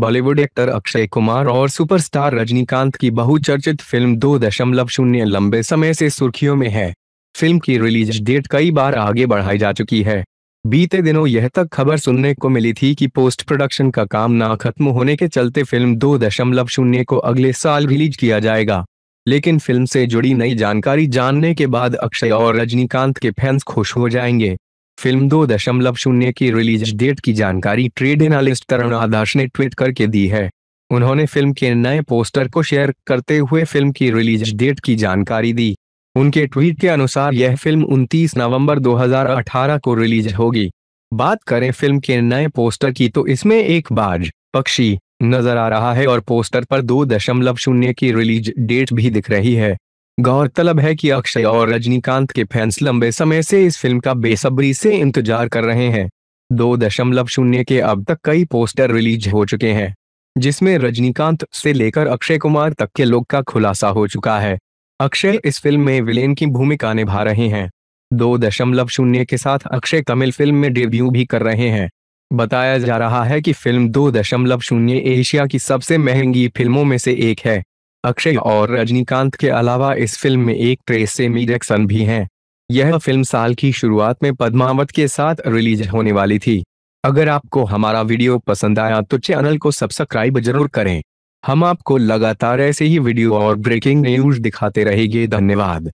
Bollywood actor Akshay Kumar और superstar Rajinikanth की बहुचर्चित फिल्म दो दशमलव शून्य लंबे समय से सुर्खियों में है फिल्म की रिलीज डेट कई बार आगे बढ़ाई जा चुकी है बीते दिनों यह तक खबर सुनने को मिली थी कि पोस्ट प्रोडक्शन का काम ना खत्म होने के चलते फिल्म दो दशमलव शून्य को अगले साल रिलीज किया जाएगा लेकिन फिल्म से जुड़ी नई जानकारी जानने के बाद अक्षय और रजनीकांत के फैंस खुश हो जाएंगे फिल्म दो दशमलव शून्य की रिलीज डेट की जानकारी ट्रेड एनालिस्ट तरुण आदर्श ने ट्वीट करके दी है उन्होंने फिल्म के नए पोस्टर को शेयर करते हुए फिल्म की रिलीज डेट की जानकारी दी उनके ट्वीट के अनुसार यह फिल्म 29 नवंबर 2018 को रिलीज होगी बात करें फिल्म के नए पोस्टर की तो इसमें एक बाज पक्षी नजर आ रहा है और पोस्टर पर दो दशमलव शून्य की रिलीज डेट भी दिख रही है गौरतलब है कि अक्षय और रजनीकांत के फैंस लंबे समय से इस फिल्म का बेसब्री से इंतजार कर रहे हैं दो दशमलव शून्य के अब तक कई पोस्टर रिलीज हो चुके हैं जिसमें रजनीकांत से लेकर अक्षय कुमार तक के लोग का खुलासा हो चुका है अक्षय इस फिल्म में विलेन की भूमिका निभा रहे हैं दो दशमलव शून्य के साथ अक्षय तमिल फिल्म में डेब्यू भी कर रहे हैं बताया जा रहा है कि फिल्म दो दशमलव शून्य एशिया की सबसे महंगी फिल्मों में से एक है अक्षय और रजनीकांत के अलावा इस फिल्म में एक ट्रेसे मीडियक्सन भी हैं यह फिल्म साल की शुरुआत में पद्मावत के साथ रिलीज होने वाली थी अगर आपको हमारा वीडियो पसंद आया तो चैनल को सब्सक्राइब जरूर करें हम आपको लगातार ऐसे ही वीडियो और ब्रेकिंग न्यूज दिखाते रहेंगे धन्यवाद